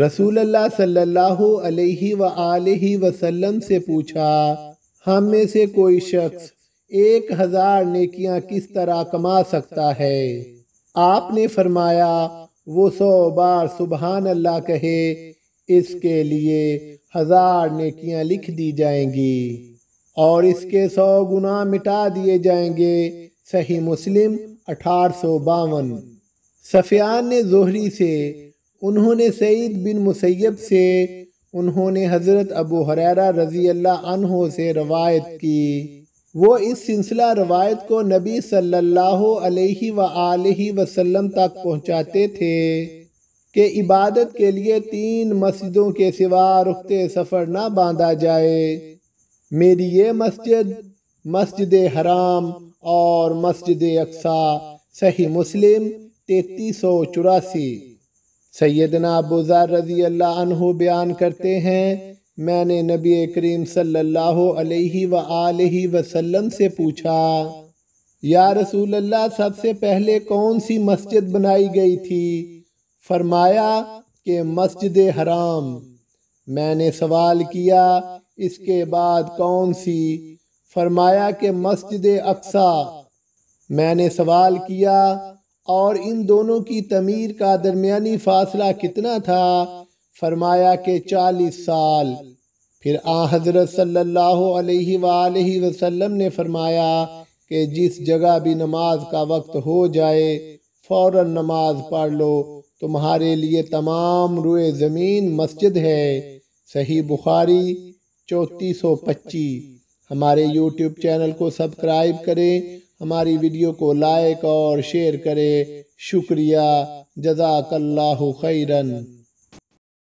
रसूल सल्लल्लाहु अलैहि व आलि वसल्लम से पूछा हम में से कोई शख्स एक हज़ार नेकियां किस तरह कमा सकता है आपने फरमाया वो सौ बार सुबहान अल्लाह कहे इसके लिए हज़ार नेकियां लिख दी जाएंगी और इसके सौ गुना मिटा दिए जाएंगे सही मुस्लिम अठारह सौ बावन सफियान ने जोहरी से उन्होंने सईद बिन मुसैब से उन्होंने हज़रत अबू हरारा रज़ी अल्लाह से रवायत की वो इस सिलसिला रवायत को नबी सल्लल्लाहु अलैहि व वसल्लम तक पहुँचाते थे कि इबादत के लिए तीन मस्जिदों के सिवा रुखते सफ़र ना बांधा जाए मेरी ये मस्जिद मस्जिद हराम और मस्जिद अक्सा सही मुस्लिम तैतीस सौ चौरासी सैदना अबूज़ार रजी अल्लाह बयान करते हैं मैंने नबी करीम सल्लल्लाहु वसलम से पूछा या रसूल अल्लाह सबसे पहले कौन सी मस्जिद बनाई गई थी फरमाया कि मस्जिद हराम मैंने सवाल किया इसके बाद कौन सी फरमाया कि मस्जिद अक्सा मैंने सवाल किया और इन दोनों की तमीर का दरमियानी फासला कितना था फरमाया कि चालीस साल फिर आ हज़रत सल्लल्लाहु अलैहि वसल्लम ने फरमाया कि जिस जगह भी नमाज का वक्त हो जाए फ़ौर नमाज पढ़ लो तुम्हारे लिए तमाम रुए ज़मीन मस्जिद है सही बुखारी चौतीस सौ पच्चीस हमारे यूट्यूब चैनल को सब्सक्राइब करें हमारी वीडियो को लाइक और शेयर करें शुक्रिया जजाकल्लाहु खैरन